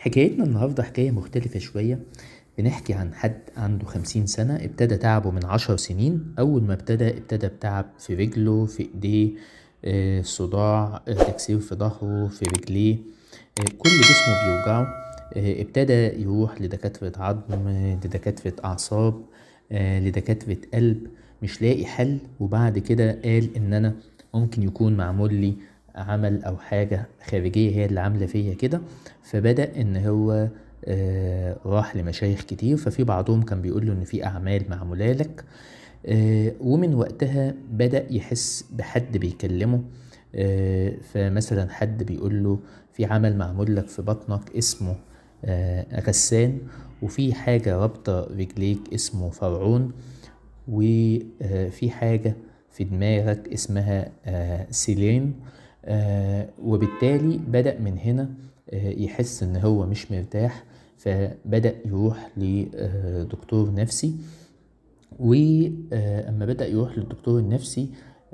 حكايتنا النهاردة حكاية مختلفة شوية بنحكي عن حد عنده خمسين سنة ابتدى تعبه من عشر سنين أول ما ابتدى ابتدى بتعب في رجله في إيديه آه، صداع آه، تكسير في ظهره في رجليه آه، كل جسمه بيوجعه آه، ابتدى يروح لدكاترة عظم لدكاترة أعصاب آه، لدكاترة قلب مش لاقي حل وبعد كده قال إن أنا ممكن يكون معمول لي عمل او حاجه خارجيه هي اللي عامله فيا كده فبدا ان هو آه راح لمشايخ كتير ففي بعضهم كان بيقول له ان في اعمال معموله لك آه ومن وقتها بدا يحس بحد بيكلمه آه فمثلا حد بيقول له في عمل معمول لك في بطنك اسمه آه، غسان وفي حاجة رابطة رجليك اسمه فرعون وفي آه، حاجة في دماغك اسمها آه، سيلين آه، وبالتالي بدأ من هنا آه، يحس ان هو مش مرتاح فبدأ يروح لدكتور نفسي واما بدأ يروح للدكتور النفسي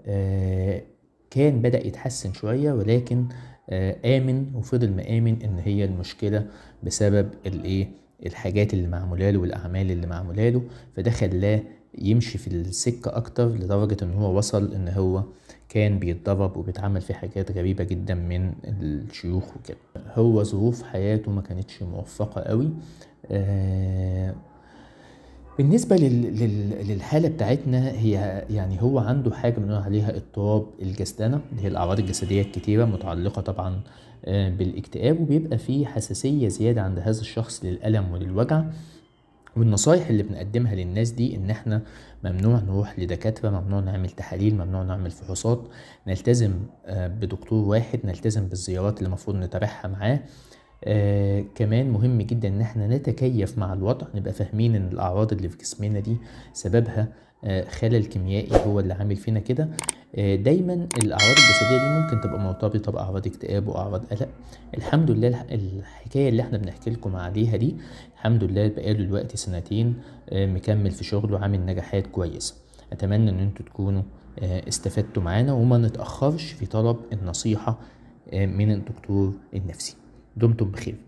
آه، كان بدأ يتحسن شوية ولكن آمن وفضل مآمن إن هي المشكلة بسبب الإيه الحاجات اللي معموله له والأعمال اللي معموله له فده خلاه يمشي في السكة أكتر لدرجة إن هو وصل إن هو كان بيتدرب وبيتعمل في حاجات غريبة جدا من الشيوخ وكده هو ظروف حياته ما كانتش موفقة قوي آه، بالنسبة للحالة بتاعتنا هي يعني هو عنده حاجة بنقول عليها اضطراب الجسدانة اللي هي الأعراض الجسدية الكتيرة متعلقة طبعا آه، بالاكتئاب وبيبقى فيه حساسية زيادة عند هذا الشخص للألم وللوجع والنصايح اللي بنقدمها للناس دي ان احنا ممنوع نروح لدكاتره ممنوع نعمل تحاليل ممنوع نعمل فحوصات نلتزم آه، بدكتور واحد نلتزم بالزيارات اللي المفروض نتابعها معاه آه كمان مهم جدا ان احنا نتكيف مع الوضع نبقى فاهمين ان الاعراض اللي في جسمنا دي سببها آه خلل كيميائي هو اللي عامل فينا كده آه دايما الاعراض الجسديه دي ممكن تبقى مرتبطه باعراض اكتئاب واعراض قلق الحمد لله الحكايه اللي احنا بنحكي لكم عليها دي الحمد لله بقاله دلوقتي سنتين آه مكمل في شغله عامل نجاحات كويسه اتمنى ان انتوا تكونوا آه، استفدتوا معانا وما نتاخرش في طلب النصيحه آه، من الدكتور النفسي دمتم بخير